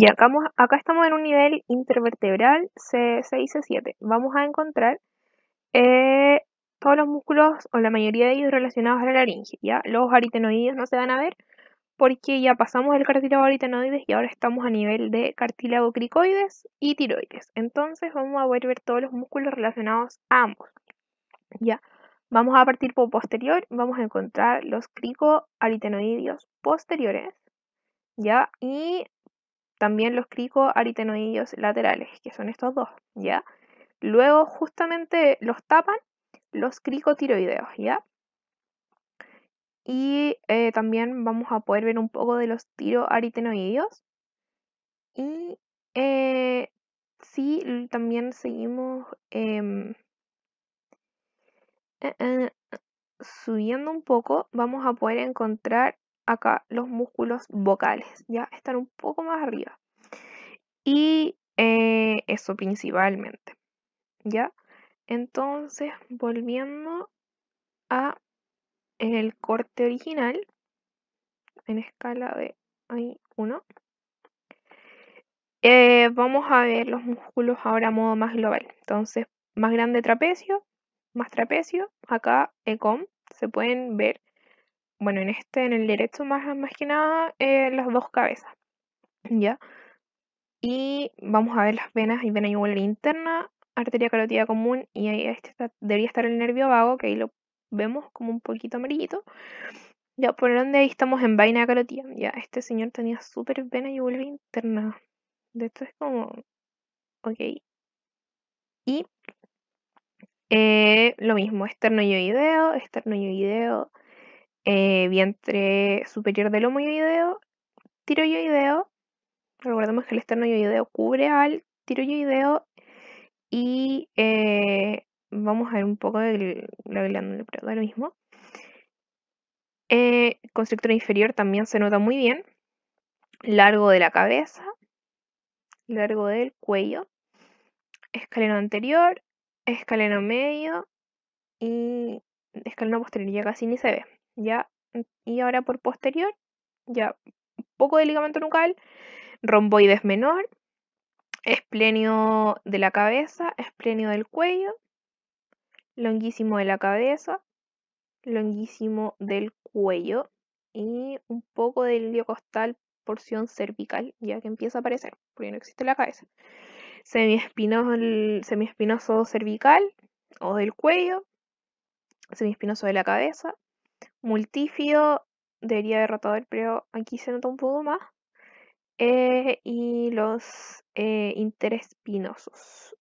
Y acá, estamos en un nivel intervertebral C6-7. c Vamos a encontrar eh, todos los músculos o la mayoría de ellos relacionados a la laringe. ¿ya? Los aritenoides no se van a ver porque ya pasamos el cartílago aritenoides y ahora estamos a nivel de cartílago cricoides y tiroides. Entonces vamos a a ver todos los músculos relacionados a ambos. ¿ya? Vamos a partir por posterior, vamos a encontrar los cricoaritenoides posteriores. ¿ya? Y también los cricoaritenoideos laterales, que son estos dos, ¿ya? Luego justamente los tapan los cricotiroideos, ¿ya? Y eh, también vamos a poder ver un poco de los tiroaritenoideos. Y eh, si también seguimos em, eh, subiendo un poco, vamos a poder encontrar acá los músculos vocales, ya están un poco más arriba. Y eh, eso principalmente, ¿ya? Entonces, volviendo a el corte original, en escala de ahí uno. Eh, vamos a ver los músculos ahora a modo más global. Entonces, más grande trapecio, más trapecio, acá ECOM, se pueden ver bueno, en este, en el derecho más, más que nada, eh, las dos cabezas, ¿ya? Y vamos a ver las venas y vena yugular interna, arteria carotida común, y ahí este debería estar el nervio vago, que ahí lo vemos como un poquito amarillito. Ya, por donde ahí estamos en vaina carotida. Ya, este señor tenía súper vena yugular interna. De esto es como. Ok. Y eh, lo mismo, externo esterno externo yoideo, eh, vientre superior del homoideo, tiroideo. Recordemos que el yoideo cubre al tiroideo y eh, vamos a ver un poco de la glándula pero mismo. Eh, inferior también se nota muy bien. Largo de la cabeza, largo del cuello, escaleno anterior, escaleno medio y escaleno posterior ya casi ni se ve. ¿ya? Mm, y ahora por posterior, ya, un poco de ligamento nucal, romboides menor, esplenio de la cabeza, esplenio del cuello, longuísimo de la cabeza, longuísimo del cuello y un poco del costal porción cervical, ya que empieza a aparecer, porque no existe la cabeza. Semiespinoso, semiespinoso cervical o del cuello, semiespinoso de la cabeza, Multifio debería el pero aquí se nota un poco más. Eh, y los eh, interespinosos.